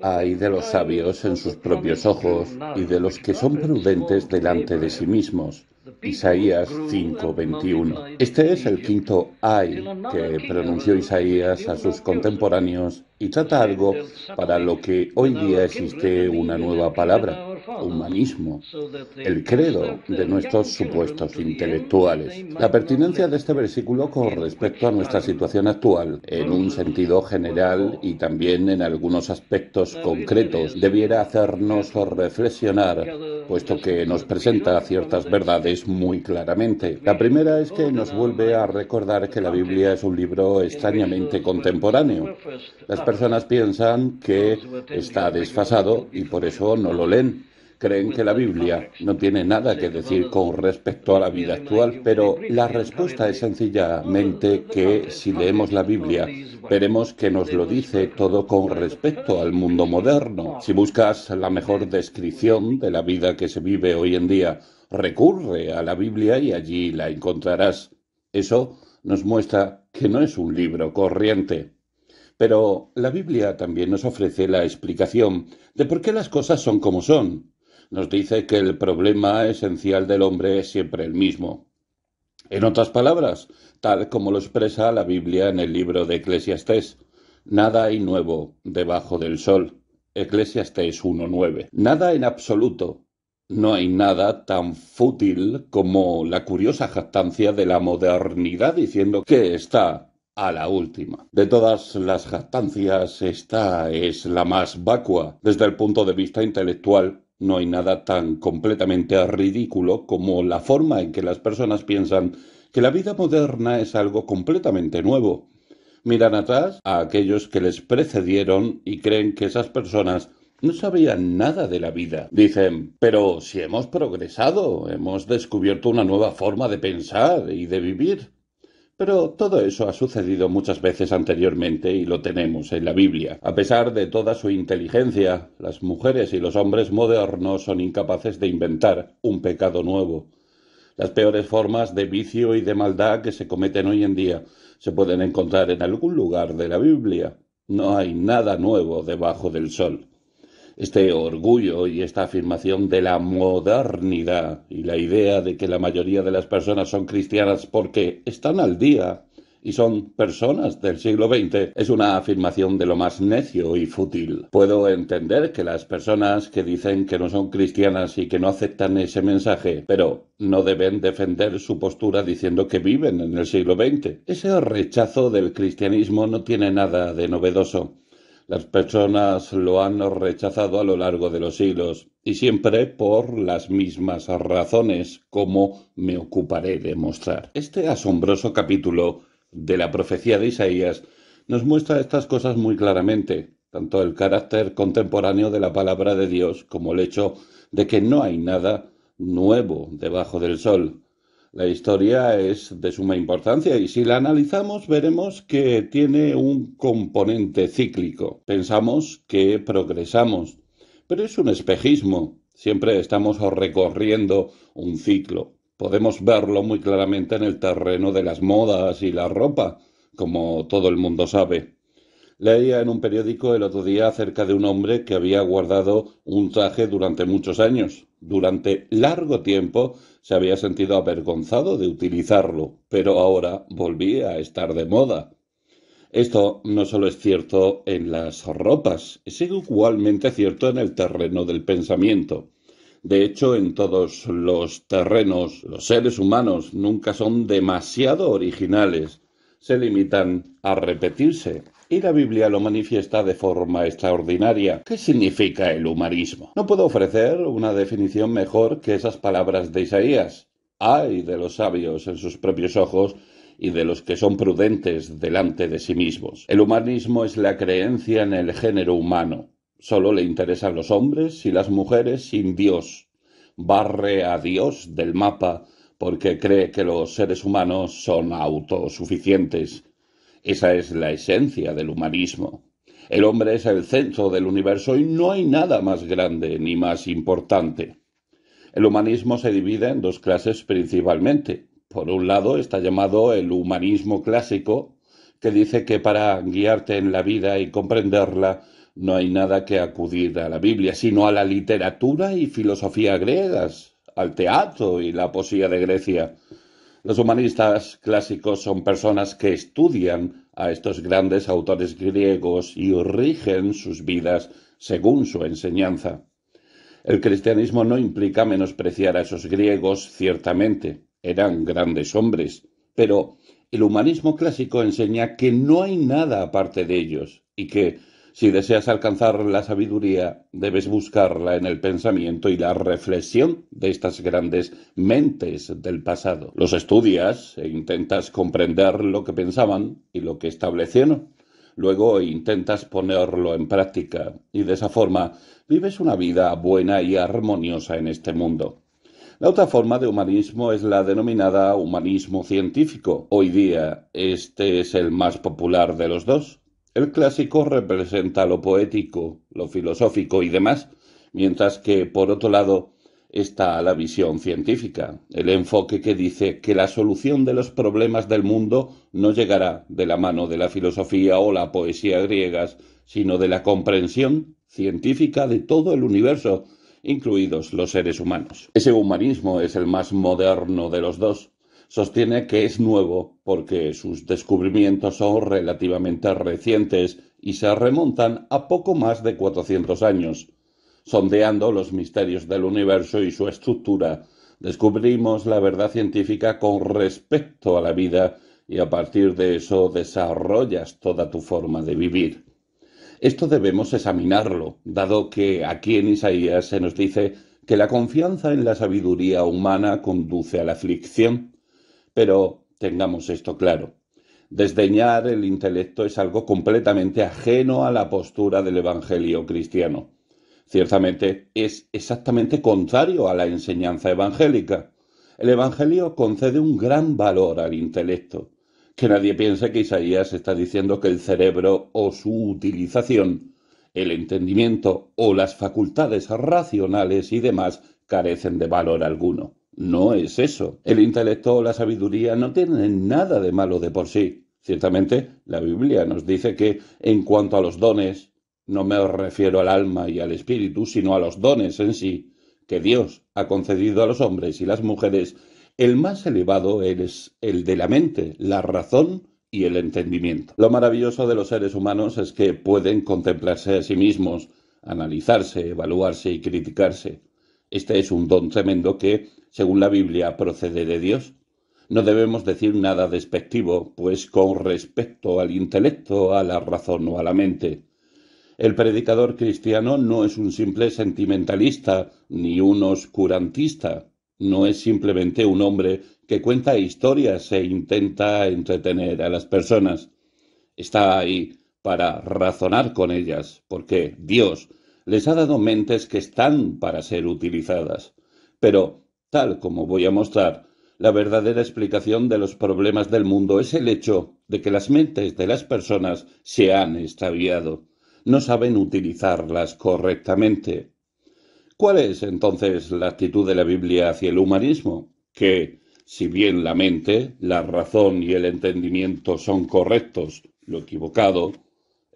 Hay de los sabios en sus propios ojos y de los que son prudentes delante de sí mismos. Isaías 5:21. Este es el quinto hay que pronunció Isaías a sus contemporáneos y trata algo para lo que hoy día existe una nueva palabra, humanismo, el credo de nuestros supuestos intelectuales. La pertinencia de este versículo con respecto a nuestra situación actual, en un sentido general y también en algunos aspectos concretos, debiera hacernos reflexionar, puesto que nos presenta ciertas verdades muy claramente. La primera es que nos vuelve a recordar que la Biblia es un libro extrañamente contemporáneo. Las personas piensan que está desfasado y por eso no lo leen creen que la Biblia no tiene nada que decir con respecto a la vida actual, pero la respuesta es sencillamente que si leemos la Biblia veremos que nos lo dice todo con respecto al mundo moderno. Si buscas la mejor descripción de la vida que se vive hoy en día, recurre a la Biblia y allí la encontrarás. Eso nos muestra que no es un libro corriente. Pero la Biblia también nos ofrece la explicación de por qué las cosas son como son nos dice que el problema esencial del hombre es siempre el mismo. En otras palabras, tal como lo expresa la Biblia en el libro de Eclesiastes, nada hay nuevo debajo del sol. Eclesiastés 1.9. Nada en absoluto. No hay nada tan fútil como la curiosa jactancia de la modernidad diciendo que está a la última. De todas las jactancias, esta es la más vacua desde el punto de vista intelectual no hay nada tan completamente ridículo como la forma en que las personas piensan que la vida moderna es algo completamente nuevo. Miran atrás a aquellos que les precedieron y creen que esas personas no sabían nada de la vida. Dicen, pero si hemos progresado, hemos descubierto una nueva forma de pensar y de vivir. Pero todo eso ha sucedido muchas veces anteriormente y lo tenemos en la Biblia. A pesar de toda su inteligencia, las mujeres y los hombres modernos son incapaces de inventar un pecado nuevo. Las peores formas de vicio y de maldad que se cometen hoy en día se pueden encontrar en algún lugar de la Biblia. No hay nada nuevo debajo del sol este orgullo y esta afirmación de la modernidad y la idea de que la mayoría de las personas son cristianas porque están al día y son personas del siglo XX es una afirmación de lo más necio y fútil. Puedo entender que las personas que dicen que no son cristianas y que no aceptan ese mensaje, pero no deben defender su postura diciendo que viven en el siglo XX. Ese rechazo del cristianismo no tiene nada de novedoso. Las personas lo han rechazado a lo largo de los siglos y siempre por las mismas razones, como me ocuparé de mostrar. Este asombroso capítulo de la profecía de Isaías nos muestra estas cosas muy claramente, tanto el carácter contemporáneo de la palabra de Dios como el hecho de que no hay nada nuevo debajo del sol. La historia es de suma importancia y si la analizamos veremos que tiene un componente cíclico. Pensamos que progresamos, pero es un espejismo. Siempre estamos recorriendo un ciclo. Podemos verlo muy claramente en el terreno de las modas y la ropa, como todo el mundo sabe. Leía en un periódico el otro día acerca de un hombre que había guardado un traje durante muchos años. Durante largo tiempo se había sentido avergonzado de utilizarlo, pero ahora volvía a estar de moda. Esto no solo es cierto en las ropas, es igualmente cierto en el terreno del pensamiento. De hecho, en todos los terrenos, los seres humanos nunca son demasiado originales, se limitan a repetirse, y la Biblia lo manifiesta de forma extraordinaria. ¿Qué significa el humanismo? No puedo ofrecer una definición mejor que esas palabras de Isaías. Ay de los sabios en sus propios ojos y de los que son prudentes delante de sí mismos. El humanismo es la creencia en el género humano. Solo le interesan los hombres y las mujeres sin Dios. Barre a Dios del mapa porque cree que los seres humanos son autosuficientes esa es la esencia del humanismo. El hombre es el centro del universo y no hay nada más grande ni más importante. El humanismo se divide en dos clases principalmente. Por un lado está llamado el humanismo clásico, que dice que para guiarte en la vida y comprenderla no hay nada que acudir a la Biblia, sino a la literatura y filosofía griegas, al teatro y la poesía de Grecia, los humanistas clásicos son personas que estudian a estos grandes autores griegos y rigen sus vidas según su enseñanza. El cristianismo no implica menospreciar a esos griegos, ciertamente, eran grandes hombres, pero el humanismo clásico enseña que no hay nada aparte de ellos y que si deseas alcanzar la sabiduría, debes buscarla en el pensamiento y la reflexión de estas grandes mentes del pasado. Los estudias e intentas comprender lo que pensaban y lo que establecieron. Luego intentas ponerlo en práctica y de esa forma vives una vida buena y armoniosa en este mundo. La otra forma de humanismo es la denominada humanismo científico. Hoy día este es el más popular de los dos. El clásico representa lo poético, lo filosófico y demás, mientras que, por otro lado, está la visión científica, el enfoque que dice que la solución de los problemas del mundo no llegará de la mano de la filosofía o la poesía griegas, sino de la comprensión científica de todo el universo, incluidos los seres humanos. Ese humanismo es el más moderno de los dos, sostiene que es nuevo porque sus descubrimientos son relativamente recientes y se remontan a poco más de 400 años. Sondeando los misterios del universo y su estructura, descubrimos la verdad científica con respecto a la vida y a partir de eso desarrollas toda tu forma de vivir. Esto debemos examinarlo, dado que aquí en Isaías se nos dice que la confianza en la sabiduría humana conduce a la aflicción. Pero tengamos esto claro. Desdeñar el intelecto es algo completamente ajeno a la postura del Evangelio cristiano. Ciertamente es exactamente contrario a la enseñanza evangélica. El Evangelio concede un gran valor al intelecto. Que nadie piense que Isaías está diciendo que el cerebro o su utilización, el entendimiento o las facultades racionales y demás carecen de valor alguno. No es eso. El intelecto o la sabiduría no tienen nada de malo de por sí. Ciertamente, la Biblia nos dice que en cuanto a los dones, no me refiero al alma y al espíritu, sino a los dones en sí, que Dios ha concedido a los hombres y las mujeres, el más elevado es el de la mente, la razón y el entendimiento. Lo maravilloso de los seres humanos es que pueden contemplarse a sí mismos, analizarse, evaluarse y criticarse. Este es un don tremendo que, según la Biblia, procede de Dios. No debemos decir nada despectivo, pues con respecto al intelecto, a la razón o a la mente. El predicador cristiano no es un simple sentimentalista ni un oscurantista, no es simplemente un hombre que cuenta historias e intenta entretener a las personas. Está ahí para razonar con ellas, porque Dios les ha dado mentes que están para ser utilizadas. Pero, tal como voy a mostrar, la verdadera explicación de los problemas del mundo es el hecho de que las mentes de las personas se han extraviado. No saben utilizarlas correctamente. ¿Cuál es entonces la actitud de la Biblia hacia el humanismo? Que, si bien la mente, la razón y el entendimiento son correctos, lo equivocado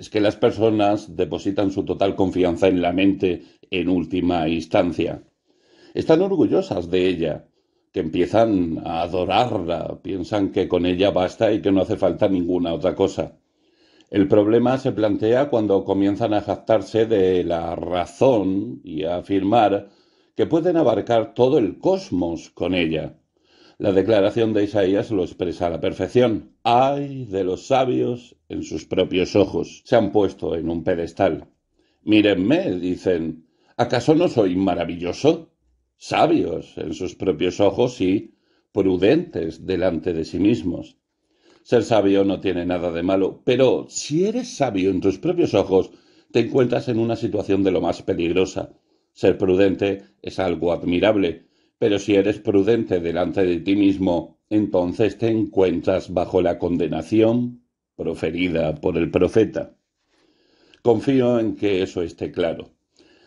es que las personas depositan su total confianza en la mente en última instancia. Están orgullosas de ella, que empiezan a adorarla, piensan que con ella basta y que no hace falta ninguna otra cosa. El problema se plantea cuando comienzan a jactarse de la razón y a afirmar que pueden abarcar todo el cosmos con ella. La declaración de Isaías lo expresa a la perfección. Ay de los sabios en sus propios ojos. Se han puesto en un pedestal. Mírenme, dicen. ¿Acaso no soy maravilloso? Sabios en sus propios ojos y prudentes delante de sí mismos. Ser sabio no tiene nada de malo, pero si eres sabio en tus propios ojos, te encuentras en una situación de lo más peligrosa. Ser prudente es algo admirable, pero si eres prudente delante de ti mismo, entonces te encuentras bajo la condenación proferida por el profeta. Confío en que eso esté claro.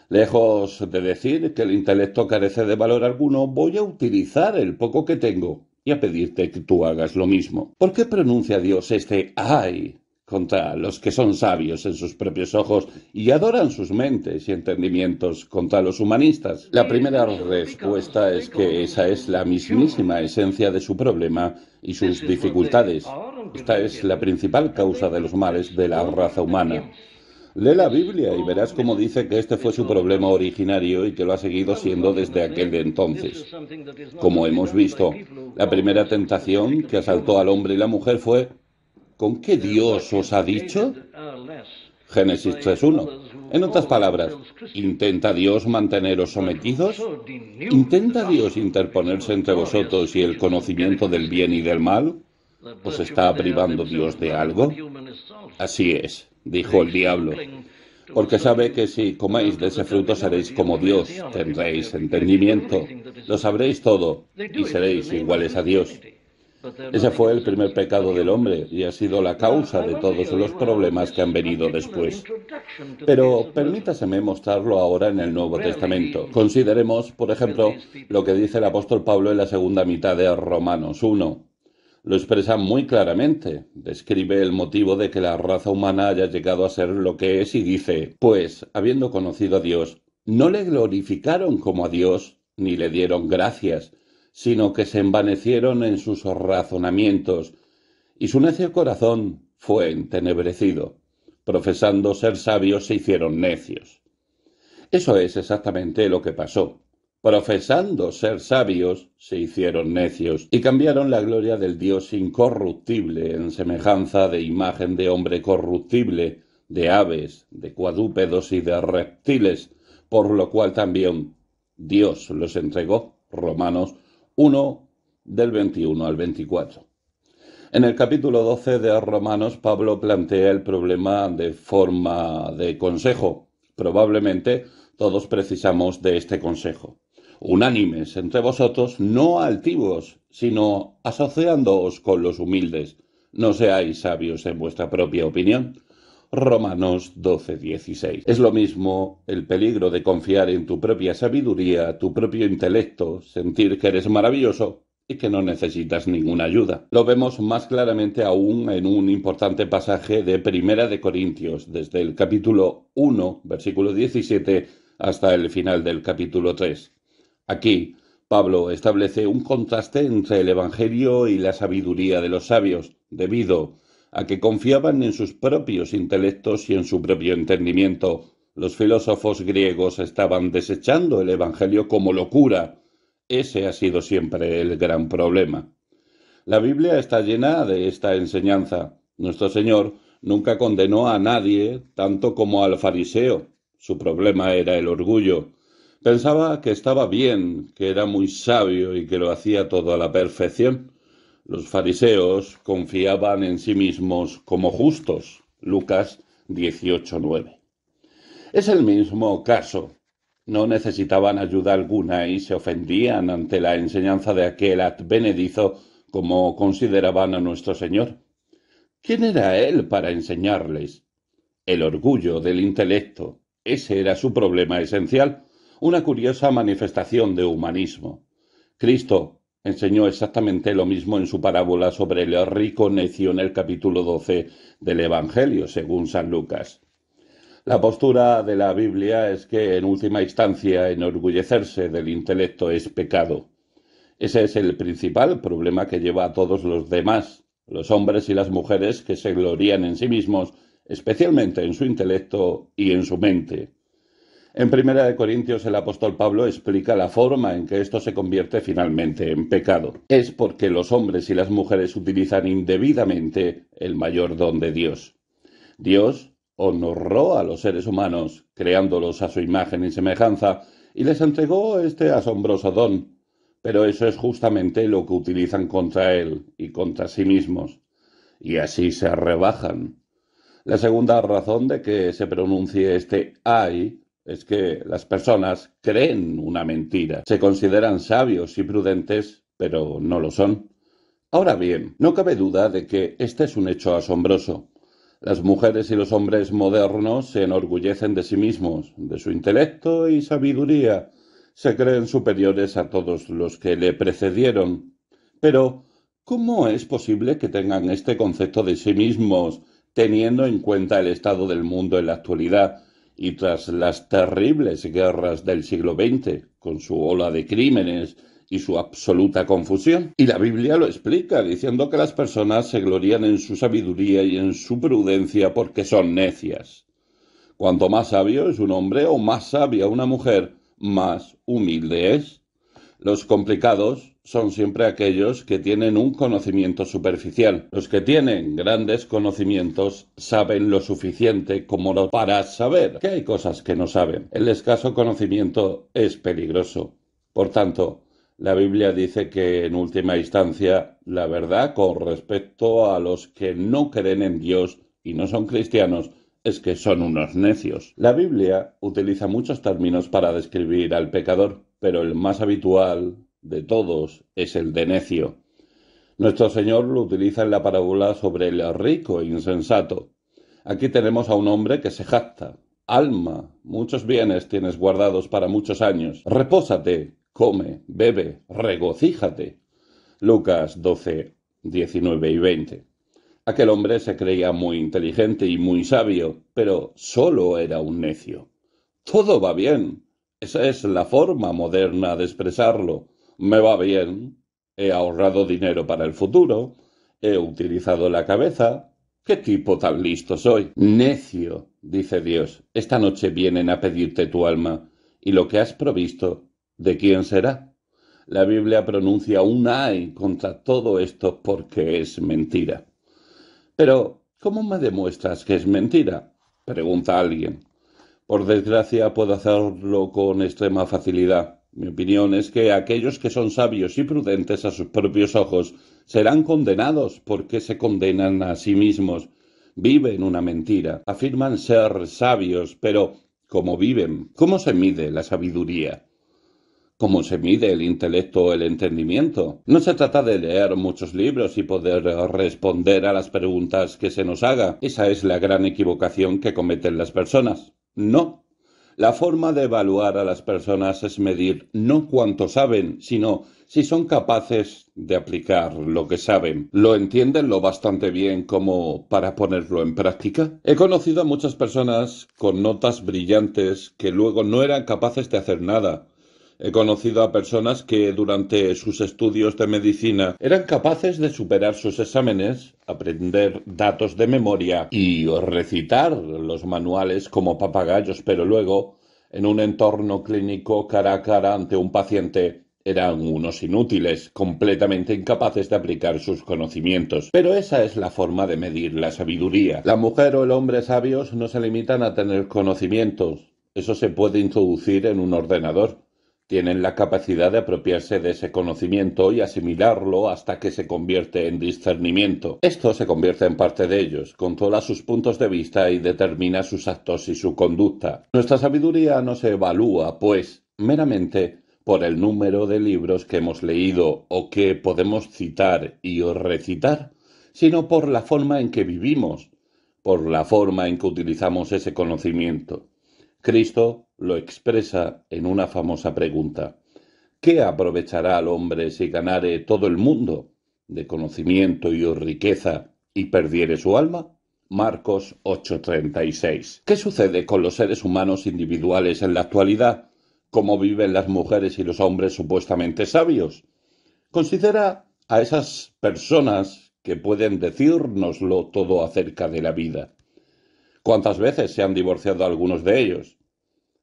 Lejos de decir que el intelecto carece de valor alguno, voy a utilizar el poco que tengo y a pedirte que tú hagas lo mismo. ¿Por qué pronuncia Dios este ay contra los que son sabios en sus propios ojos y adoran sus mentes y entendimientos contra los humanistas? La primera respuesta es que esa es la mismísima esencia de su problema y sus dificultades. Esta es la principal causa de los males de la raza humana. Lee la Biblia y verás cómo dice que este fue su problema originario y que lo ha seguido siendo desde aquel de entonces. Como hemos visto, la primera tentación que asaltó al hombre y la mujer fue ¿Con qué Dios os ha dicho? Génesis 3.1. En otras palabras, ¿intenta Dios manteneros sometidos? ¿Intenta Dios interponerse entre vosotros y el conocimiento del bien y del mal? ¿Os está privando Dios de algo? Así es, dijo el diablo, porque sabe que si coméis de ese fruto seréis como Dios, tendréis entendimiento, lo sabréis todo y seréis iguales a Dios. Ese fue el primer pecado del hombre y ha sido la causa de todos los problemas que han venido después. Pero permítaseme mostrarlo ahora en el Nuevo Testamento. Consideremos, por ejemplo, lo que dice el apóstol Pablo en la segunda mitad de Romanos 1. Lo expresa muy claramente, describe el motivo de que la raza humana haya llegado a ser lo que es y dice, pues, habiendo conocido a Dios, no le glorificaron como a Dios, ni le dieron gracias, sino que se envanecieron en sus razonamientos, y su necio corazón fue entenebrecido. Profesando ser sabios, se hicieron necios. Eso es exactamente lo que pasó. Profesando ser sabios, se hicieron necios y cambiaron la gloria del Dios incorruptible en semejanza de imagen de hombre corruptible, de aves, de cuadúpedos y de reptiles, por lo cual también Dios los entregó, Romanos 1 del 21 al 24. En el capítulo 12 de Romanos, Pablo plantea el problema de forma de consejo. Probablemente todos precisamos de este consejo. Unánimes entre vosotros, no altivos, sino asociándoos con los humildes. No seáis sabios en vuestra propia opinión. Romanos 12:16. Es lo mismo el peligro de confiar en tu propia sabiduría, tu propio intelecto, sentir que eres maravilloso y que no necesitas ninguna ayuda. Lo vemos más claramente aún en un importante pasaje de Primera de Corintios, desde el capítulo 1, versículo 17, hasta el final del capítulo 3. Aquí, Pablo establece un contraste entre el Evangelio y la sabiduría de los sabios, debido a que confiaban en sus propios intelectos y en su propio entendimiento. Los filósofos griegos estaban desechando el Evangelio como locura. Ese ha sido siempre el gran problema. La Biblia está llena de esta enseñanza. Nuestro Señor nunca condenó a nadie tanto como al fariseo. Su problema era el orgullo. Pensaba que estaba bien, que era muy sabio y que lo hacía todo a la perfección. Los fariseos confiaban en sí mismos como justos. Lucas 18:9. Es el mismo caso. No necesitaban ayuda alguna y se ofendían ante la enseñanza de aquel advenedizo como consideraban a nuestro Señor. ¿Quién era él para enseñarles? El orgullo del intelecto. Ese era su problema esencial, una curiosa manifestación de humanismo. Cristo, enseñó exactamente lo mismo en su parábola sobre el rico necio en el capítulo 12 del Evangelio, según San Lucas. La postura de la Biblia es que, en última instancia, enorgullecerse del intelecto es pecado. Ese es el principal problema que lleva a todos los demás, los hombres y las mujeres que se glorían en sí mismos, especialmente en su intelecto y en su mente. En Primera de Corintios el apóstol Pablo explica la forma en que esto se convierte finalmente en pecado. Es porque los hombres y las mujeres utilizan indebidamente el mayor don de Dios. Dios honró a los seres humanos, creándolos a su imagen y semejanza, y les entregó este asombroso don. Pero eso es justamente lo que utilizan contra él y contra sí mismos. Y así se rebajan. La segunda razón de que se pronuncie este ay es que las personas creen una mentira, se consideran sabios y prudentes, pero no lo son. Ahora bien, no cabe duda de que este es un hecho asombroso. Las mujeres y los hombres modernos se enorgullecen de sí mismos, de su intelecto y sabiduría, se creen superiores a todos los que le precedieron. Pero, ¿cómo es posible que tengan este concepto de sí mismos, teniendo en cuenta el estado del mundo en la actualidad, y tras las terribles guerras del siglo XX, con su ola de crímenes y su absoluta confusión. Y la Biblia lo explica, diciendo que las personas se glorían en su sabiduría y en su prudencia porque son necias. Cuanto más sabio es un hombre o más sabia una mujer, más humilde es. Los complicados son siempre aquellos que tienen un conocimiento superficial. Los que tienen grandes conocimientos saben lo suficiente como para saber que hay cosas que no saben. El escaso conocimiento es peligroso. Por tanto, la Biblia dice que en última instancia la verdad con respecto a los que no creen en Dios y no son cristianos es que son unos necios. La Biblia utiliza muchos términos para describir al pecador, pero el más habitual de todos es el de necio. Nuestro Señor lo utiliza en la parábola sobre el rico e insensato. Aquí tenemos a un hombre que se jacta. Alma, muchos bienes tienes guardados para muchos años. Repósate, come, bebe, regocíjate. Lucas 12, 19 y 20. Aquel hombre se creía muy inteligente y muy sabio, pero solo era un necio. Todo va bien. Esa es la forma moderna de expresarlo me va bien, he ahorrado dinero para el futuro, he utilizado la cabeza. ¿Qué tipo tan listo soy? Necio, dice Dios, esta noche vienen a pedirte tu alma, y lo que has provisto, ¿de quién será? La Biblia pronuncia un ay contra todo esto porque es mentira. Pero, ¿cómo me demuestras que es mentira? pregunta alguien. Por desgracia puedo hacerlo con extrema facilidad. Mi opinión es que aquellos que son sabios y prudentes a sus propios ojos serán condenados porque se condenan a sí mismos. Viven una mentira, afirman ser sabios, pero ¿cómo viven? ¿Cómo se mide la sabiduría? ¿Cómo se mide el intelecto o el entendimiento? No se trata de leer muchos libros y poder responder a las preguntas que se nos haga. Esa es la gran equivocación que cometen las personas. No, la forma de evaluar a las personas es medir no cuánto saben, sino si son capaces de aplicar lo que saben. ¿Lo entienden lo bastante bien como para ponerlo en práctica? He conocido a muchas personas con notas brillantes que luego no eran capaces de hacer nada He conocido a personas que durante sus estudios de medicina eran capaces de superar sus exámenes, aprender datos de memoria y recitar los manuales como papagayos, pero luego, en un entorno clínico cara a cara ante un paciente, eran unos inútiles, completamente incapaces de aplicar sus conocimientos. Pero esa es la forma de medir la sabiduría. La mujer o el hombre sabios no se limitan a tener conocimientos. Eso se puede introducir en un ordenador tienen la capacidad de apropiarse de ese conocimiento y asimilarlo hasta que se convierte en discernimiento. Esto se convierte en parte de ellos, controla sus puntos de vista y determina sus actos y su conducta. Nuestra sabiduría no se evalúa, pues, meramente por el número de libros que hemos leído o que podemos citar y o recitar, sino por la forma en que vivimos, por la forma en que utilizamos ese conocimiento. Cristo lo expresa en una famosa pregunta. ¿Qué aprovechará al hombre si ganare todo el mundo de conocimiento y riqueza y perdiere su alma? Marcos 8:36. ¿Qué sucede con los seres humanos individuales en la actualidad? ¿Cómo viven las mujeres y los hombres supuestamente sabios? Considera a esas personas que pueden decírnoslo todo acerca de la vida. ¿Cuántas veces se han divorciado algunos de ellos?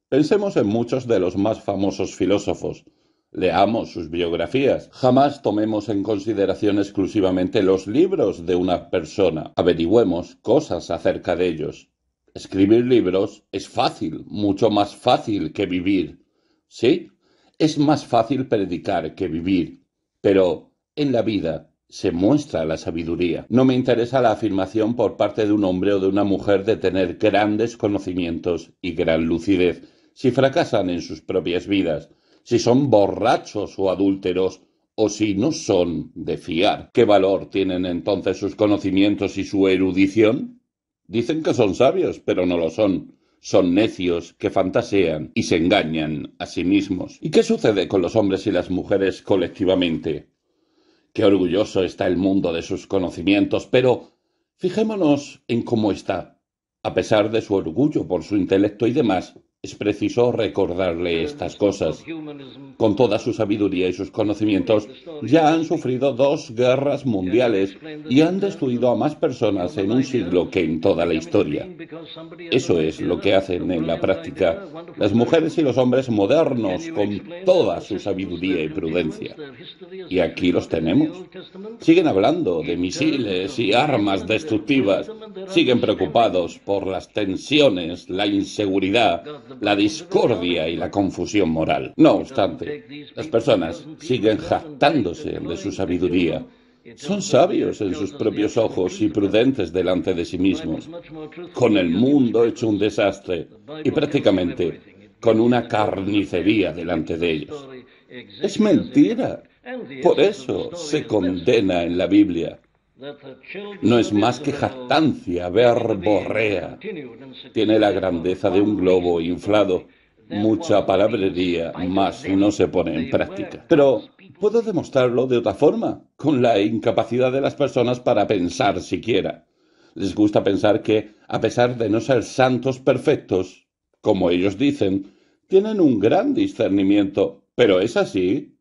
Pensemos en muchos de los más famosos filósofos. Leamos sus biografías. Jamás tomemos en consideración exclusivamente los libros de una persona. Averigüemos cosas acerca de ellos. Escribir libros es fácil, mucho más fácil que vivir. Sí, es más fácil predicar que vivir. Pero en la vida se muestra la sabiduría. No me interesa la afirmación por parte de un hombre o de una mujer de tener grandes conocimientos y gran lucidez, si fracasan en sus propias vidas, si son borrachos o adúlteros, o si no son de fiar. ¿Qué valor tienen entonces sus conocimientos y su erudición? Dicen que son sabios, pero no lo son. Son necios que fantasean y se engañan a sí mismos. ¿Y qué sucede con los hombres y las mujeres colectivamente? Qué orgulloso está el mundo de sus conocimientos, pero fijémonos en cómo está. A pesar de su orgullo por su intelecto y demás, es preciso recordarle estas cosas. Con toda su sabiduría y sus conocimientos, ya han sufrido dos guerras mundiales y han destruido a más personas en un siglo que en toda la historia. Eso es lo que hacen en la práctica las mujeres y los hombres modernos con toda su sabiduría y prudencia. Y aquí los tenemos. Siguen hablando de misiles y armas destructivas. Siguen preocupados por las tensiones, la inseguridad la discordia y la confusión moral. No obstante, las personas siguen jactándose de su sabiduría. Son sabios en sus propios ojos y prudentes delante de sí mismos, con el mundo hecho un desastre y prácticamente con una carnicería delante de ellos. Es mentira. Por eso se condena en la Biblia. No es más que jactancia verborrea. Tiene la grandeza de un globo inflado, mucha palabrería, más no se pone en práctica. Pero puedo demostrarlo de otra forma, con la incapacidad de las personas para pensar siquiera. Les gusta pensar que, a pesar de no ser santos perfectos, como ellos dicen, tienen un gran discernimiento. Pero es así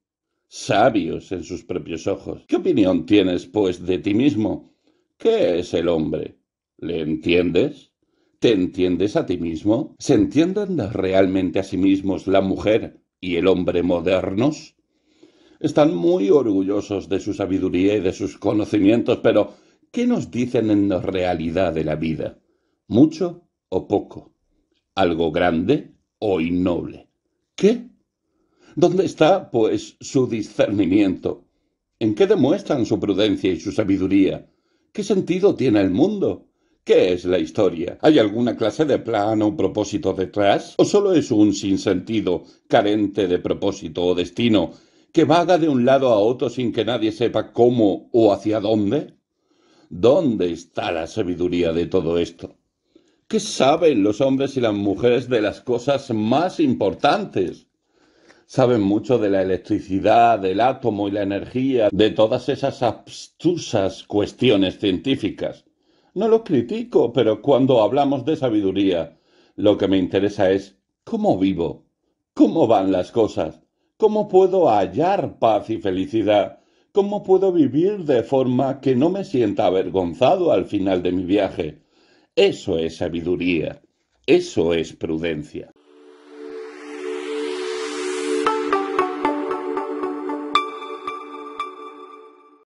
sabios en sus propios ojos. ¿Qué opinión tienes, pues, de ti mismo? ¿Qué es el hombre? ¿Le entiendes? ¿Te entiendes a ti mismo? ¿Se entienden realmente a sí mismos la mujer y el hombre modernos? Están muy orgullosos de su sabiduría y de sus conocimientos, pero ¿qué nos dicen en la realidad de la vida? ¿Mucho o poco? ¿Algo grande o innoble? ¿Qué? ¿Dónde está, pues, su discernimiento? ¿En qué demuestran su prudencia y su sabiduría? ¿Qué sentido tiene el mundo? ¿Qué es la historia? ¿Hay alguna clase de plan o propósito detrás? ¿O solo es un sinsentido, carente de propósito o destino, que vaga de un lado a otro sin que nadie sepa cómo o hacia dónde? ¿Dónde está la sabiduría de todo esto? ¿Qué saben los hombres y las mujeres de las cosas más importantes? Saben mucho de la electricidad, del átomo y la energía, de todas esas abstrusas cuestiones científicas. No los critico, pero cuando hablamos de sabiduría, lo que me interesa es cómo vivo, cómo van las cosas, cómo puedo hallar paz y felicidad, cómo puedo vivir de forma que no me sienta avergonzado al final de mi viaje. Eso es sabiduría, eso es prudencia.